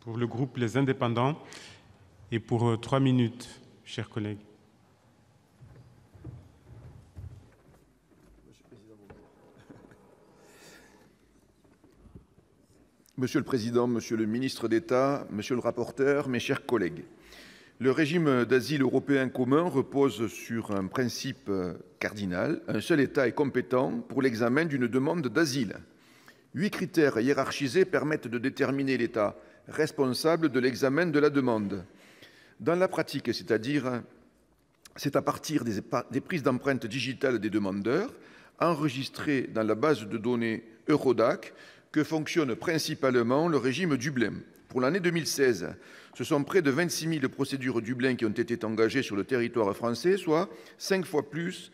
pour le groupe Les Indépendants et pour euh, trois minutes, chers collègues. Monsieur le Président, Monsieur le Ministre d'État, Monsieur le Rapporteur, mes chers collègues, le régime d'asile européen commun repose sur un principe cardinal. Un seul État est compétent pour l'examen d'une demande d'asile. Huit critères hiérarchisés permettent de déterminer l'État responsable de l'examen de la demande. Dans la pratique, c'est-à-dire, c'est à partir des, prises d'empreintes digitales des demandeurs, enregistrées dans la base de données Eurodac, que fonctionne principalement le régime Dublin. Pour l'année 2016, ce sont près de 26 000 procédures Dublin qui ont été engagées sur le territoire français, soit cinq fois plus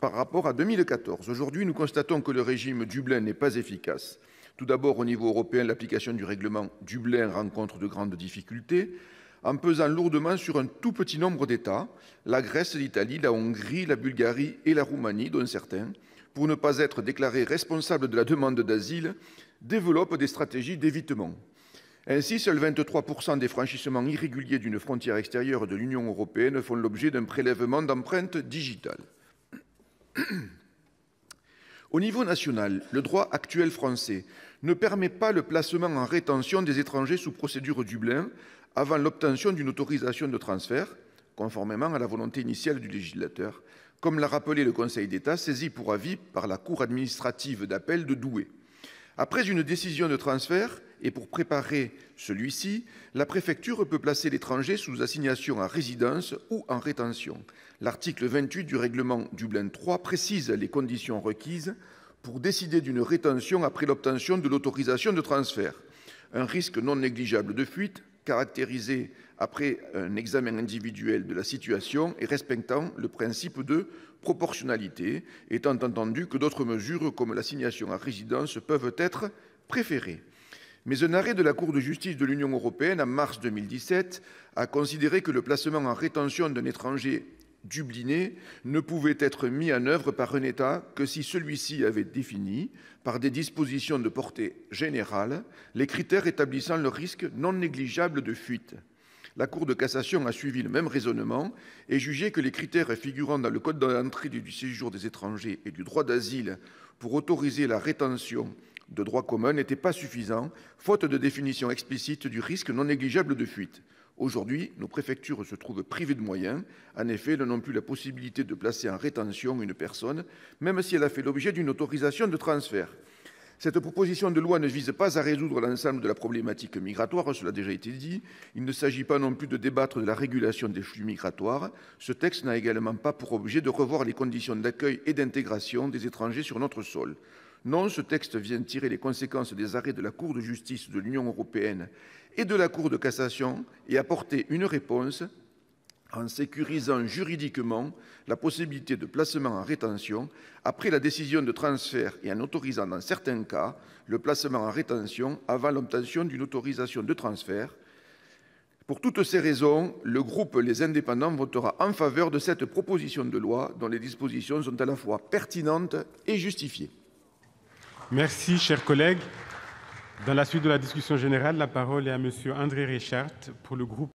par rapport à 2014. Aujourd'hui, nous constatons que le régime Dublin n'est pas efficace. Tout d'abord, au niveau européen, l'application du règlement Dublin rencontre de grandes difficultés, en pesant lourdement sur un tout petit nombre d'États, la Grèce, l'Italie, la Hongrie, la Bulgarie et la Roumanie, dont certains, pour ne pas être déclarés responsables de la demande d'asile, développent des stratégies d'évitement. Ainsi, seuls 23% des franchissements irréguliers d'une frontière extérieure de l'Union européenne font l'objet d'un prélèvement d'empreintes digitales. Au niveau national, le droit actuel français ne permet pas le placement en rétention des étrangers sous procédure Dublin avant l'obtention d'une autorisation de transfert, conformément à la volonté initiale du législateur, comme l'a rappelé le Conseil d'État saisi pour avis par la cour administrative d'appel de Douai. Après une décision de transfert, et pour préparer celui-ci, la préfecture peut placer l'étranger sous assignation à résidence ou en rétention. L'article 28 du règlement Dublin III précise les conditions requises pour décider d'une rétention après l'obtention de l'autorisation de transfert un risque non négligeable de fuite, caractérisé après un examen individuel de la situation et respectant le principe de proportionnalité, étant entendu que d'autres mesures, comme l'assignation à résidence, peuvent être préférées. Mais un arrêt de la Cour de justice de l'Union européenne, en mars 2017, a considéré que le placement en rétention d'un étranger dubliné ne pouvait être mis en œuvre par un État que si celui-ci avait défini, par des dispositions de portée générale, les critères établissant le risque non négligeable de fuite. La Cour de cassation a suivi le même raisonnement et jugé que les critères figurant dans le Code d'entrée du séjour des étrangers et du droit d'asile pour autoriser la rétention de droits communs n'étaient pas suffisants, faute de définition explicite du risque non négligeable de fuite. Aujourd'hui, nos préfectures se trouvent privées de moyens. En effet, elles n'ont plus la possibilité de placer en rétention une personne, même si elle a fait l'objet d'une autorisation de transfert. Cette proposition de loi ne vise pas à résoudre l'ensemble de la problématique migratoire, cela a déjà été dit. Il ne s'agit pas non plus de débattre de la régulation des flux migratoires. Ce texte n'a également pas pour objet de revoir les conditions d'accueil et d'intégration des étrangers sur notre sol. Non, ce texte vient tirer les conséquences des arrêts de la Cour de justice de l'Union européenne et de la Cour de cassation et apporter une réponse en sécurisant juridiquement la possibilité de placement en rétention après la décision de transfert et en autorisant dans certains cas le placement en rétention avant l'obtention d'une autorisation de transfert. Pour toutes ces raisons, le groupe Les Indépendants votera en faveur de cette proposition de loi dont les dispositions sont à la fois pertinentes et justifiées. Merci, chers collègues. Dans la suite de la discussion générale, la parole est à monsieur André Richard pour le groupe